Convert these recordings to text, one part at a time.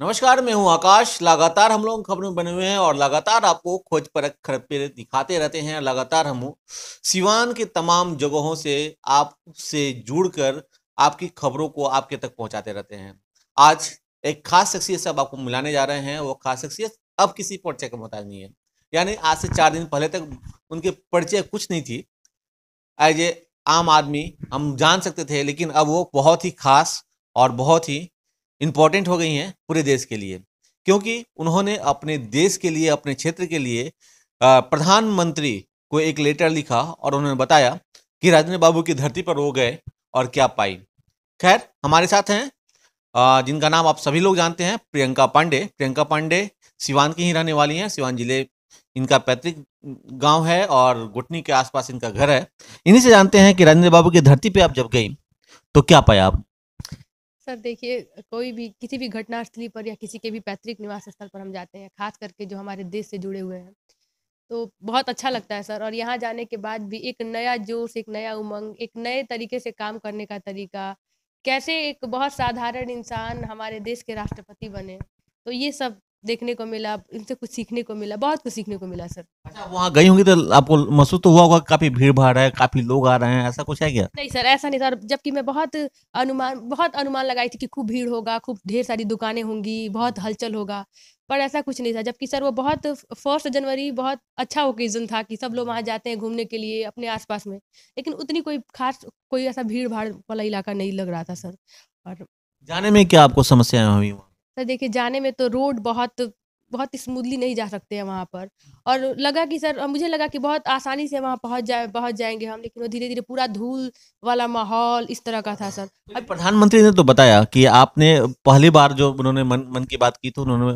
नमस्कार मैं हूं आकाश लगातार हम लोग खबरों में बने हुए हैं और लगातार आपको खोज पर खरपे दिखाते रहते हैं लगातार हम सिवान के तमाम जगहों से आपसे जुड़कर आपकी खबरों को आपके तक पहुंचाते रहते हैं आज एक खास शख्सियत से अब आपको मिलाने जा रहे हैं वो खास शख्सियत अब किसी परिचय का मोहताज नहीं है यानी आज से चार दिन पहले तक उनके परिचय कुछ नहीं थी एज ए आम आदमी हम जान सकते थे लेकिन अब वो बहुत ही खास और बहुत ही इम्पॉर्टेंट हो गई हैं पूरे देश के लिए क्योंकि उन्होंने अपने देश के लिए अपने क्षेत्र के लिए प्रधानमंत्री को एक लेटर लिखा और उन्होंने बताया कि राजेंद्र बाबू की धरती पर वो गए और क्या पाई खैर हमारे साथ हैं जिनका नाम आप सभी लोग जानते हैं प्रियंका पांडे प्रियंका पांडे सिवान की ही रहने वाली हैं सिवान जिले इनका पैतृक गांव है और घुटनी के आसपास इनका घर है इन्हीं से जानते हैं कि राजेंद्र बाबू की धरती पे आप जब गई तो क्या पाया आप सर देखिए कोई भी किसी भी घटनास्थली पर या किसी के भी पैतृक निवास स्थल पर हम जाते हैं खास करके जो हमारे देश से जुड़े हुए हैं तो बहुत अच्छा लगता है सर और यहाँ जाने के बाद भी एक नया जोश एक नया उमंग एक नए तरीके से काम करने का तरीका कैसे एक बहुत साधारण इंसान हमारे देश के राष्ट्रपति बने तो ये सब देखने को मिला इनसे कुछ सीखने को मिला बहुत कुछ सीखने को मिला सर अच्छा वहाँ गई होंगी तो आपको महसूस तो हुआ होगा काफी भीड़ भाड़ है काफी लोग आ रहे हैं ऐसा कुछ है क्या नहीं सर ऐसा नहीं सर जबकि मैं बहुत अनुमान बहुत अनुमान लगाई थी कि खूब भीड़ होगा खूब ढेर सारी दुकानें होंगी बहुत हलचल होगा पर ऐसा कुछ नहीं था जबकि सर वो बहुत फर्स्ट जनवरी बहुत अच्छा ओकेजन था कि सब लोग वहाँ जाते हैं घूमने के लिए अपने आसपास में लेकिन उतनी कोई खास कोई ऐसा भीड़ भाड़ वाला इलाका नहीं लग रहा था सर और जाने में क्या आपको समस्याएं हुई वहाँ सर देखिए जाने में तो रोड बहुत बहुत स्मूथली नहीं जा सकते हैं वहाँ पर और लगा कि सर मुझे लगा कि बहुत आसानी से वहाँ पहुँच जाए पहुँच जाएंगे हम लेकिन वो धीरे धीरे पूरा धूल वाला माहौल इस तरह का था सर अब तो प्रधानमंत्री ने तो बताया कि आपने पहली बार जो उन्होंने मन मन की बात की तो उन्होंने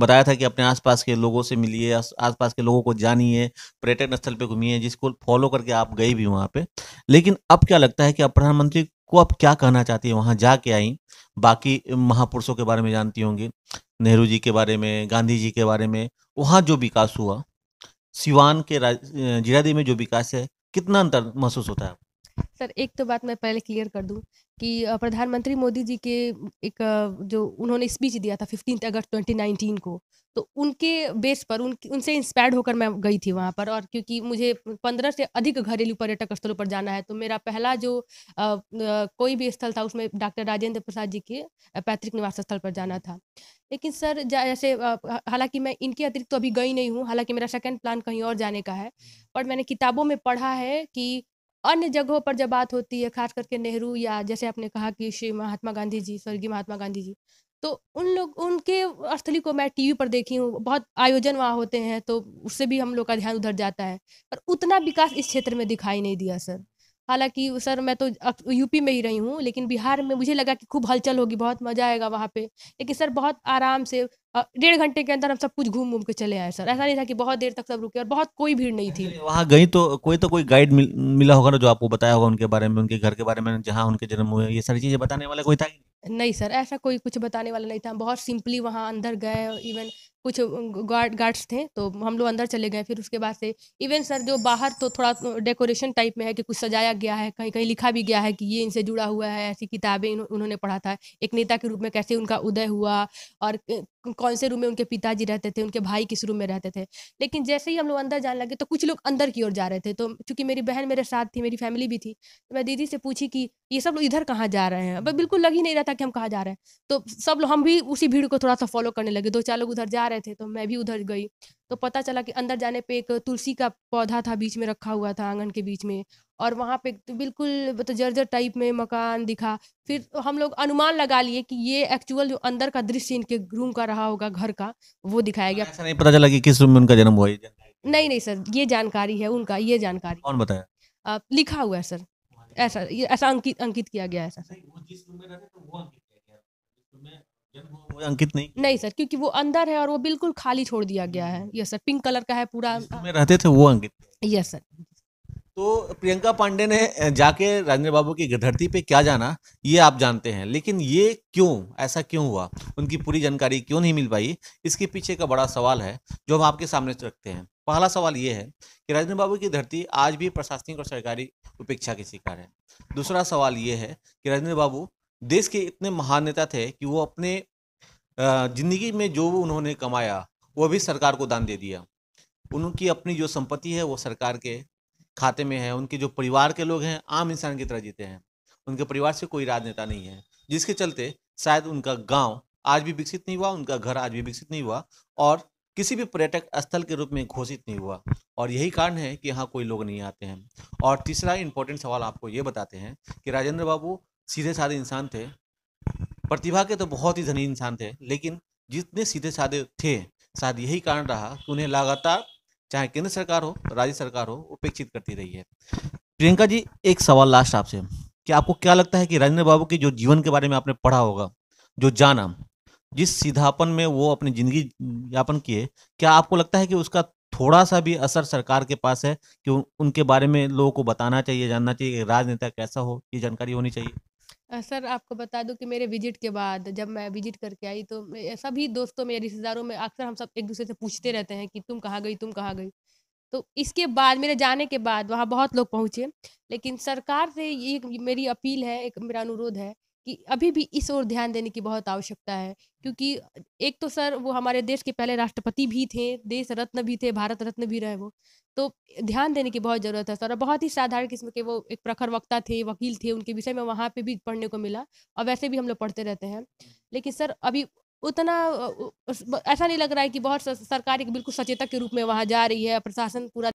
बताया था कि अपने आसपास के लोगों से मिलिए आसपास के लोगों को जानिए पर्यटन स्थल पर घूमिए जिसको फॉलो करके आप गए भी वहाँ पे लेकिन अब क्या लगता है कि अब प्रधानमंत्री को आप क्या कहना चाहती हैं वहाँ जाके आई बाकी महापुरुषों के बारे में जानती होंगी नेहरू जी के बारे में गांधी जी के बारे में वहाँ जो विकास हुआ सिवान के जीरादी में जो विकास है कितना अंतर महसूस होता है सर एक तो बात मैं पहले क्लियर कर दूं कि प्रधानमंत्री मोदी जी के एक जो उन्होंने स्पीच दिया था फिफ्टीन अगस्त 2019 को तो उनके बेस पर उन उनसे इंस्पायर्ड होकर मैं गई थी वहाँ पर और क्योंकि मुझे पंद्रह से अधिक घरेलू पर्यटक स्थलों पर जाना है तो मेरा पहला जो आ, आ, कोई भी स्थल था उसमें डॉक्टर राजेंद्र प्रसाद जी के पैतृक निवास स्थल पर जाना था लेकिन सर जैसे हालांकि मैं इनके अतिरिक्त तो अभी गई नहीं हूँ हालांकि मेरा सेकेंड प्लान कहीं और जाने का है पर मैंने किताबों में पढ़ा है कि अन्य जगहों पर जब बात होती है खास करके नेहरू या जैसे आपने कहा कि श्री महात्मा गांधी जी स्वर्गीय महात्मा गांधी जी तो उन लोग उनके स्थली को मैं टीवी पर देखी हूँ बहुत आयोजन वहाँ होते हैं तो उससे भी हम लोग का ध्यान उधर जाता है पर उतना विकास इस क्षेत्र में दिखाई नहीं दिया सर हालांकि सर मैं तो यूपी में ही रही हूँ लेकिन बिहार में मुझे लगा कि खूब हलचल होगी बहुत मजा आएगा वहाँ पे लेकिन सर बहुत आराम से डेढ़ घंटे के अंदर हम सब कुछ घूम घूम के चले आए सर ऐसा नहीं था कि बहुत देर तक सब रुके और बहुत कोई भीड़ नहीं थी वहाँ गई तो कोई तो कोई गाइड मिल, मिला होगा ना जो आपको बताया होगा उनके बारे में उनके घर के बारे में जहाँ उनके जन्म हुए ये सारी चीजें बताने वाला कोई था नहीं सर ऐसा कोई कुछ बताने वाला नहीं था बहुत सिंपली वहाँ अंदर गए इवन कुछ गार्ड गार्ड्स थे तो हम लोग अंदर चले गए फिर उसके बाद से इवन सर जो बाहर तो थोड़ा डेकोरेशन टाइप में है कि कुछ सजाया गया है कहीं कहीं लिखा भी गया है कि ये इनसे जुड़ा हुआ है ऐसी किताबें उन्होंने पढ़ा था एक नेता के रूप में कैसे उनका उदय हुआ और कौन से रूम में उनके पिताजी रहते थे उनके भाई किस रूम में रहते थे लेकिन जैसे ही हम लोग अंदर जाने लगे तो कुछ लोग अंदर की ओर जा रहे थे तो चूंकि मेरी बहन मेरे साथ थी मेरी फैमिली भी थी तो मैं दीदी से पूछी कि ये सब लोग इधर कहाँ जा रहे हैं बिल्कुल लग ही नहीं रहा था कि हम कहाँ जा रहे हैं तो सब लोग हम भी उसी भीड़ को थोड़ा सा फॉलो करने लगे दो चार लोग उधर जा रहे रहे थे तो मैं भी उधर गई तो पता चला कि अंदर जाने पे एक तुलसी का पौधा था बीच में रखा हुआ था आंगन के बीच में और वहाँ पे तो बिल्कुल तो जर्जर टाइप में मकान दिखा फिर तो हम लोग अनुमान लगा लिए कि ये एक्चुअल जो अंदर का दृश्य इनके रूम का रहा होगा घर का वो दिखाया गया नहीं पता चला कि किस रूम में उनका जन्म हुआ नहीं नहीं सर ये जानकारी है उनका ये जानकारी कौन बताया लिखा हुआ है सर ऐसा ऐसा अंकित अंकित किया गया है सर अंकित नहीं नहीं सर क्योंकि वो अंदर है और वो बिल्कुल खाली छोड़ दिया गया है यस सर पिंक कलर का है पूरा में रहते थे वो अंकित यस सर तो प्रियंका पांडे ने जाके राजेंद्र बाबू की धरती पे क्या जाना ये आप जानते हैं लेकिन ये क्यों ऐसा क्यों हुआ उनकी पूरी जानकारी क्यों नहीं मिल पाई इसके पीछे का बड़ा सवाल है जो हम आपके सामने रखते हैं पहला सवाल ये है कि राजेंद्र बाबू की धरती आज भी प्रशासनिक और सरकारी उपेक्षा के शिकार है दूसरा सवाल ये है कि राजेंद्र बाबू देश के इतने महान नेता थे कि वो अपने जिंदगी में जो उन्होंने कमाया वो भी सरकार को दान दे दिया उनकी अपनी जो संपत्ति है वो सरकार के खाते में है उनके जो परिवार के लोग हैं आम इंसान की तरह जीते हैं उनके परिवार से कोई राजनेता नहीं है जिसके चलते शायद उनका गांव आज भी विकसित नहीं हुआ उनका घर आज भी विकसित नहीं हुआ और किसी भी पर्यटक स्थल के रूप में घोषित नहीं हुआ और यही कारण है कि यहाँ कोई लोग नहीं आते हैं और तीसरा इम्पोर्टेंट सवाल आपको ये बताते हैं कि राजेंद्र बाबू सीधे साधे इंसान थे प्रतिभा के तो बहुत ही धनी इंसान थे लेकिन जितने सीधे साधे थे शायद यही कारण रहा कि उन्हें लगातार चाहे केंद्र सरकार हो राज्य सरकार हो उपेक्षित करती रही है प्रियंका जी एक सवाल लास्ट आपसे कि आपको क्या लगता है कि राजेंद्र बाबू के जो जीवन के बारे में आपने पढ़ा होगा जो जाना जिस सीधापन में वो अपनी जिंदगी यापन किए क्या आपको लगता है कि उसका थोड़ा सा भी असर सरकार के पास है कि उनके बारे में लोगों को बताना चाहिए जानना चाहिए राजनेता कैसा हो ये जानकारी होनी चाहिए सर आपको बता दूं कि मेरे विज़िट के बाद जब मैं विज़िट करके आई तो सभी दोस्तों में, रिश्तेदारों में अक्सर हम सब एक-दूसरे से पूछते रहते हैं कि तुम कहाँ गई तुम कहाँ गई? तो इसके बाद मेरे जाने के बाद वहाँ बहुत लोग पहुँचे, लेकिन सरकार से ये मेरी अपील है, एक मेरा अनुरोध है कि अभी भी इस ओर ध्यान देने की बहुत आवश्यकता है क्योंकि एक तो सर वो हमारे देश के पहले राष्ट्रपति भी थे देश रत्न भी थे भारत रत्न भी रहे वो तो ध्यान देने की बहुत ज़रूरत है सर और बहुत ही साधारण किस्म के वो एक प्रखर वक्ता थे वकील थे उनके विषय में वहाँ पे भी पढ़ने को मिला और वैसे भी हम लोग पढ़ते रहते हैं लेकिन सर अभी उतना ऐसा नहीं लग रहा है कि बहुत सरकार एक बिल्कुल सचेतक के रूप में वहाँ जा रही है प्रशासन पूरा